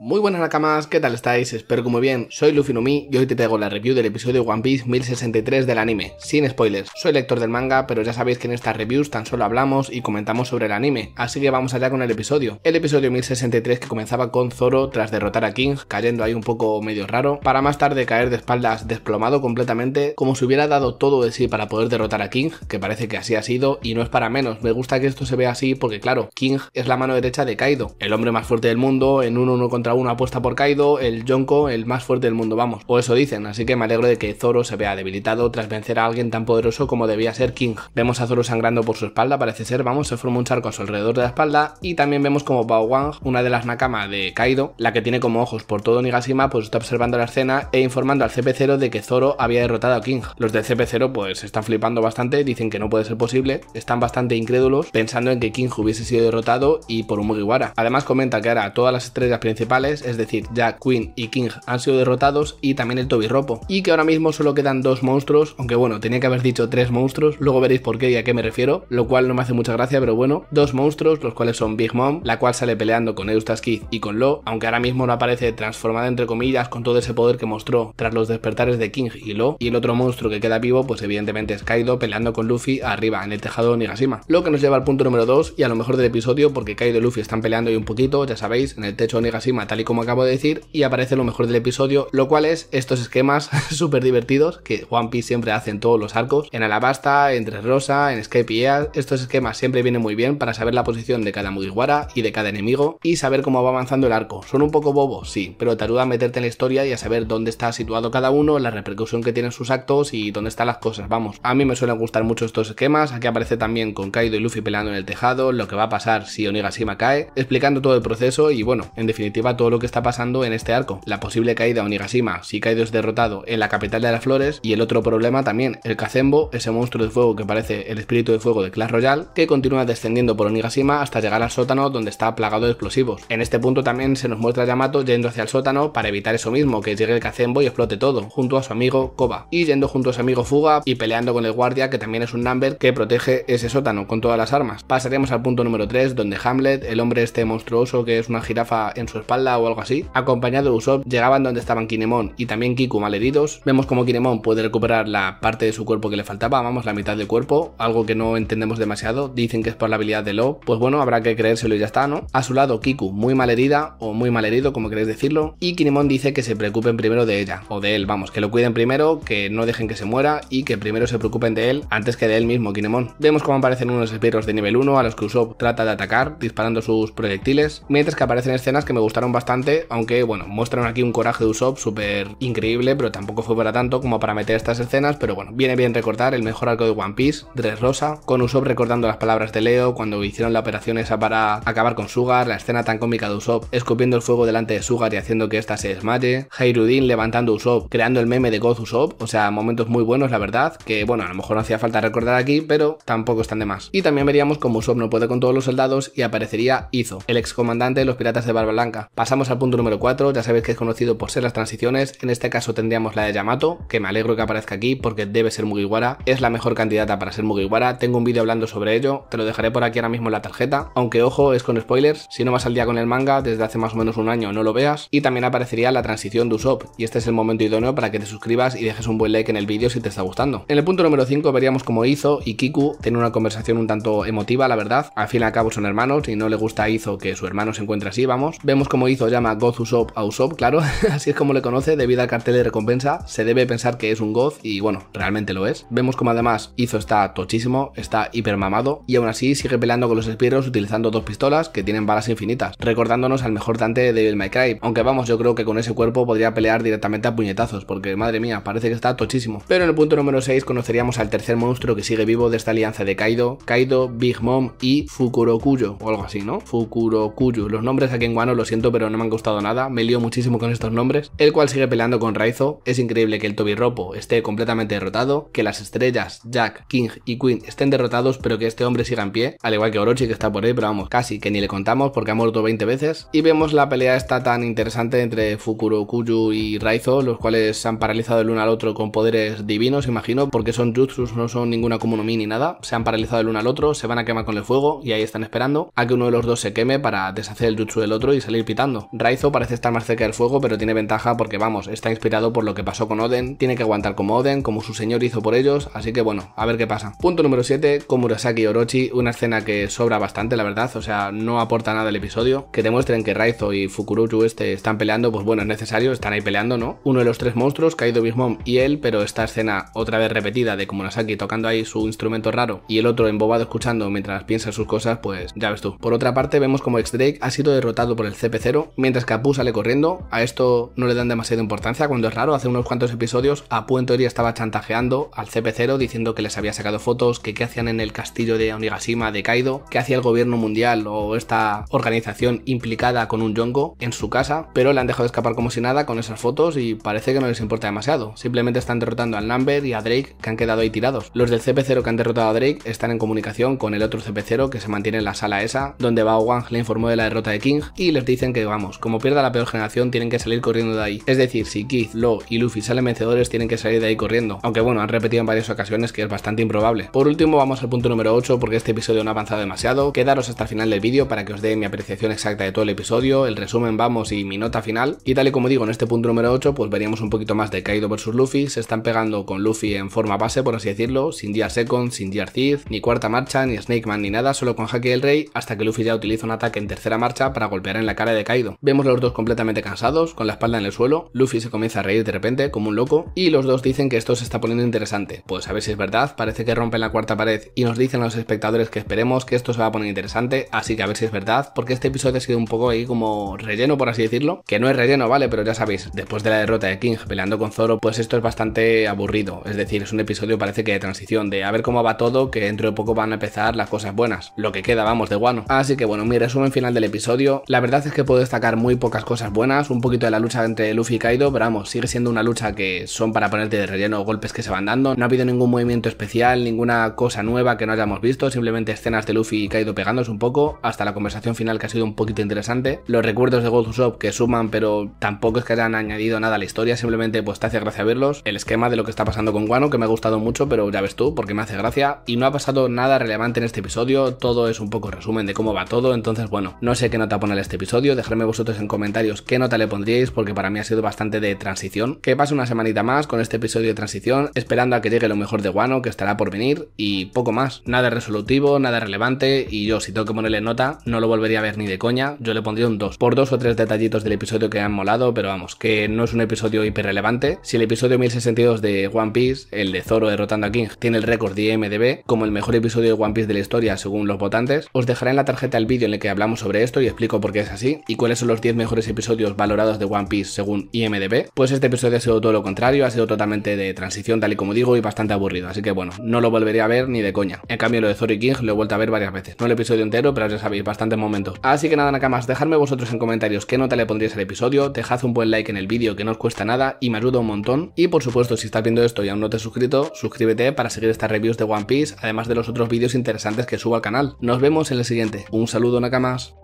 Muy buenas nakamas, ¿qué tal estáis? Espero que muy bien, soy Luffy Numi y hoy te traigo la review del episodio One Piece 1063 del anime, sin spoilers. Soy lector del manga, pero ya sabéis que en estas reviews tan solo hablamos y comentamos sobre el anime, así que vamos allá con el episodio. El episodio 1063 que comenzaba con Zoro tras derrotar a King, cayendo ahí un poco medio raro, para más tarde caer de espaldas desplomado completamente, como si hubiera dado todo de sí para poder derrotar a King, que parece que así ha sido y no es para menos. Me gusta que esto se vea así porque claro, King es la mano derecha de Kaido, el hombre más fuerte del mundo en un 1 contra una apuesta por Kaido, el Yonko, el más fuerte del mundo, vamos. O eso dicen, así que me alegro de que Zoro se vea debilitado tras vencer a alguien tan poderoso como debía ser King. Vemos a Zoro sangrando por su espalda, parece ser, vamos, se forma un charco a su alrededor de la espalda y también vemos como Bao Wang, una de las nakama de Kaido, la que tiene como ojos por todo Nigashima, pues está observando la escena e informando al CP0 de que Zoro había derrotado a King. Los del CP0 pues están flipando bastante, dicen que no puede ser posible, están bastante incrédulos pensando en que King hubiese sido derrotado y por un Mugiwara. Además comenta que ahora todas las estrellas principales es decir, Jack, Queen y King han sido derrotados y también el Toby ropo Y que ahora mismo solo quedan dos monstruos, aunque bueno, tenía que haber dicho tres monstruos, luego veréis por qué y a qué me refiero, lo cual no me hace mucha gracia, pero bueno, dos monstruos, los cuales son Big Mom, la cual sale peleando con Eustace Keith y con Lo, aunque ahora mismo no aparece transformada entre comillas con todo ese poder que mostró tras los despertares de King y Lo, y el otro monstruo que queda vivo, pues evidentemente es Kaido peleando con Luffy arriba en el tejado de Nigashima. Lo que nos lleva al punto número 2 y a lo mejor del episodio, porque Kaido y Luffy están peleando y un poquito, ya sabéis, en el techo de Nigashima tal y como acabo de decir, y aparece lo mejor del episodio, lo cual es estos esquemas súper divertidos que One Piece siempre hace en todos los arcos, en Alabasta, en Tres Rosa, en Skype y estos esquemas siempre vienen muy bien para saber la posición de cada Mugiwara y de cada enemigo y saber cómo va avanzando el arco. Son un poco bobos, sí, pero te ayuda a meterte en la historia y a saber dónde está situado cada uno, la repercusión que tienen sus actos y dónde están las cosas. Vamos, a mí me suelen gustar mucho estos esquemas, aquí aparece también con Kaido y Luffy peleando en el tejado, lo que va a pasar si Onigashima cae, explicando todo el proceso y bueno, en definitiva todo lo que está pasando en este arco. La posible caída de Onigashima si Kaido es derrotado en la capital de las flores y el otro problema también, el Kazembo, ese monstruo de fuego que parece el espíritu de fuego de Clash Royale, que continúa descendiendo por Onigashima hasta llegar al sótano donde está plagado de explosivos. En este punto también se nos muestra Yamato yendo hacia el sótano para evitar eso mismo, que llegue el Kacembo y explote todo, junto a su amigo Koba, y yendo junto a su amigo Fuga y peleando con el guardia que también es un number que protege ese sótano con todas las armas. Pasaremos al punto número 3 donde Hamlet, el hombre este monstruoso que es una jirafa en su espalda, o algo así. Acompañado de Usopp, llegaban donde estaban Kinemon y también Kiku malheridos. Vemos como Kinemon puede recuperar la parte de su cuerpo que le faltaba, vamos, la mitad del cuerpo, algo que no entendemos demasiado. Dicen que es por la habilidad de Lo, pues bueno, habrá que creérselo y ya está, ¿no? A su lado, Kiku muy malherida o muy malherido, como queréis decirlo, y Kinemon dice que se preocupen primero de ella o de él, vamos, que lo cuiden primero, que no dejen que se muera y que primero se preocupen de él antes que de él mismo, Kinemon. Vemos cómo aparecen unos esbirros de nivel 1 a los que Usopp trata de atacar disparando sus proyectiles, mientras que aparecen escenas que me gustaron bastante bastante, aunque bueno, muestran aquí un coraje de Usopp súper increíble, pero tampoco fue para tanto como para meter estas escenas, pero bueno, viene bien recordar el mejor arco de One Piece, Dres Rosa, con Usopp recordando las palabras de Leo cuando hicieron la operación esa para acabar con Sugar, la escena tan cómica de Usopp escupiendo el fuego delante de Sugar y haciendo que ésta se desmaye, Hairudin levantando Usopp, creando el meme de God Usopp, o sea, momentos muy buenos la verdad, que bueno, a lo mejor no hacía falta recordar aquí, pero tampoco están de más. Y también veríamos como Usopp no puede con todos los soldados y aparecería Izo, el excomandante de los piratas de Barba Blanca, Pasamos al punto número 4, ya sabéis que es conocido por ser las transiciones, en este caso tendríamos la de Yamato, que me alegro que aparezca aquí porque debe ser Mugiwara, es la mejor candidata para ser Mugiwara, tengo un vídeo hablando sobre ello, te lo dejaré por aquí ahora mismo en la tarjeta, aunque ojo, es con spoilers, si no vas al día con el manga, desde hace más o menos un año no lo veas, y también aparecería la transición de Usopp, y este es el momento idóneo para que te suscribas y dejes un buen like en el vídeo si te está gustando. En el punto número 5 veríamos cómo Izo y Kiku tienen una conversación un tanto emotiva, la verdad, al fin y al cabo son hermanos y no le gusta a Izo que su hermano se encuentre así, vamos, vemos cómo Hizo llama Goth Usopp a Usopp, claro, así es como le conoce debido al cartel de recompensa, se debe pensar que es un Goth y bueno, realmente lo es. Vemos como además Hizo está tochísimo, está hiper mamado y aún así sigue peleando con los espirros utilizando dos pistolas que tienen balas infinitas, recordándonos al mejor Dante de Devil May Cry, aunque vamos, yo creo que con ese cuerpo podría pelear directamente a puñetazos, porque madre mía, parece que está tochísimo. Pero en el punto número 6 conoceríamos al tercer monstruo que sigue vivo de esta alianza de Kaido, Kaido, Big Mom y Fukurokuyo, o algo así, ¿no? Fukurokuyo, los nombres aquí en guano lo siento, pero pero no me han gustado nada, me lío muchísimo con estos nombres, el cual sigue peleando con Raizo, es increíble que el Ropo esté completamente derrotado, que las estrellas Jack, King y Queen estén derrotados, pero que este hombre siga en pie, al igual que Orochi que está por ahí, pero vamos, casi que ni le contamos porque ha muerto 20 veces, y vemos la pelea esta tan interesante entre Fukuro, Kuju y Raizo, los cuales se han paralizado el uno al otro con poderes divinos, imagino, porque son jutsus, no son ninguna Kumonomi ni nada, se han paralizado el uno al otro, se van a quemar con el fuego y ahí están esperando a que uno de los dos se queme para deshacer el jutsu del otro y salir pitando Raizo parece estar más cerca del fuego, pero tiene ventaja porque, vamos, está inspirado por lo que pasó con Oden, tiene que aguantar como Oden, como su señor hizo por ellos, así que bueno, a ver qué pasa. Punto número 7, con y Orochi, una escena que sobra bastante, la verdad, o sea, no aporta nada al episodio. Que demuestren que Raizo y Fukuruchu este están peleando, pues bueno, es necesario, están ahí peleando, ¿no? Uno de los tres monstruos, Kaido Big Mom y él, pero esta escena otra vez repetida de Komurasaki tocando ahí su instrumento raro y el otro embobado escuchando mientras piensa sus cosas, pues ya ves tú. Por otra parte, vemos como X-Drake ha sido derrotado por el CP0 mientras que Apu sale corriendo, a esto no le dan demasiada importancia cuando es raro. Hace unos cuantos episodios, Apu en teoría estaba chantajeando al CP0 diciendo que les había sacado fotos, que qué hacían en el castillo de Onigashima de Kaido, que hacía el gobierno mundial o esta organización implicada con un jongo en su casa, pero le han dejado escapar como si nada con esas fotos y parece que no les importa demasiado. Simplemente están derrotando al Lambert y a Drake que han quedado ahí tirados. Los del CP0 que han derrotado a Drake están en comunicación con el otro CP0 que se mantiene en la sala esa, donde Bao Wang le informó de la derrota de King y les dicen que vamos, como pierda la peor generación, tienen que salir corriendo de ahí. Es decir, si Keith, Lo y Luffy salen vencedores, tienen que salir de ahí corriendo. Aunque bueno, han repetido en varias ocasiones que es bastante improbable. Por último, vamos al punto número 8 porque este episodio no ha avanzado demasiado. Quedaros hasta el final del vídeo para que os dé mi apreciación exacta de todo el episodio, el resumen, vamos, y mi nota final. Y tal y como digo, en este punto número 8, pues veríamos un poquito más de Kaido vs Luffy. Se están pegando con Luffy en forma base, por así decirlo, sin Gear Second, sin Gear Thief, ni cuarta marcha, ni Snake Man, ni nada, solo con Haki el Rey, hasta que Luffy ya utiliza un ataque en tercera marcha para golpear en la cara de Kaido Vemos a los dos completamente cansados, con la espalda en el suelo, Luffy se comienza a reír de repente, como un loco, y los dos dicen que esto se está poniendo interesante. Pues a ver si es verdad, parece que rompen la cuarta pared y nos dicen a los espectadores que esperemos que esto se va a poner interesante, así que a ver si es verdad, porque este episodio ha sido un poco ahí como relleno, por así decirlo, que no es relleno, vale, pero ya sabéis, después de la derrota de King peleando con Zoro, pues esto es bastante aburrido, es decir, es un episodio parece que de transición, de a ver cómo va todo, que dentro de poco van a empezar las cosas buenas, lo que queda, vamos, de guano. Así que bueno, mi resumen final del episodio, la verdad es que puedo destacar muy pocas cosas buenas, un poquito de la lucha entre Luffy y Kaido, pero vamos, sigue siendo una lucha que son para ponerte de relleno golpes que se van dando. No ha habido ningún movimiento especial, ninguna cosa nueva que no hayamos visto, simplemente escenas de Luffy y Kaido pegándose un poco, hasta la conversación final que ha sido un poquito interesante. Los recuerdos de Gold Shop que suman, pero tampoco es que hayan añadido nada a la historia, simplemente pues te hace gracia verlos. El esquema de lo que está pasando con Guano, que me ha gustado mucho, pero ya ves tú, porque me hace gracia. Y no ha pasado nada relevante en este episodio, todo es un poco resumen de cómo va todo, entonces bueno, no sé qué nota poner este episodio, dejarme vosotros en comentarios qué nota le pondríais, porque para mí ha sido bastante de transición. Que pase una semanita más con este episodio de transición, esperando a que llegue lo mejor de Guano, que estará por venir, y poco más. Nada resolutivo, nada relevante, y yo si tengo que ponerle nota, no lo volvería a ver ni de coña, yo le pondría un 2, por dos o tres detallitos del episodio que han molado, pero vamos, que no es un episodio hiper relevante. Si el episodio 1062 de One Piece, el de Zoro derrotando a King, tiene el récord de IMDB como el mejor episodio de One Piece de la historia según los votantes, os dejaré en la tarjeta el vídeo en el que hablamos sobre esto y explico por qué es así cuáles son los 10 mejores episodios valorados de One Piece según IMDB, pues este episodio ha sido todo lo contrario, ha sido totalmente de transición, tal y como digo, y bastante aburrido. Así que bueno, no lo volvería a ver ni de coña. En cambio, lo de Zoro King lo he vuelto a ver varias veces. No el episodio entero, pero ya sabéis, bastantes momentos. Así que nada, Nakamas, dejadme vosotros en comentarios qué nota le pondríais al episodio, dejad un buen like en el vídeo que no os cuesta nada y me ayuda un montón. Y por supuesto, si estás viendo esto y aún no te has suscrito, suscríbete para seguir estas reviews de One Piece, además de los otros vídeos interesantes que subo al canal. Nos vemos en el siguiente. Un saludo, Nakamas.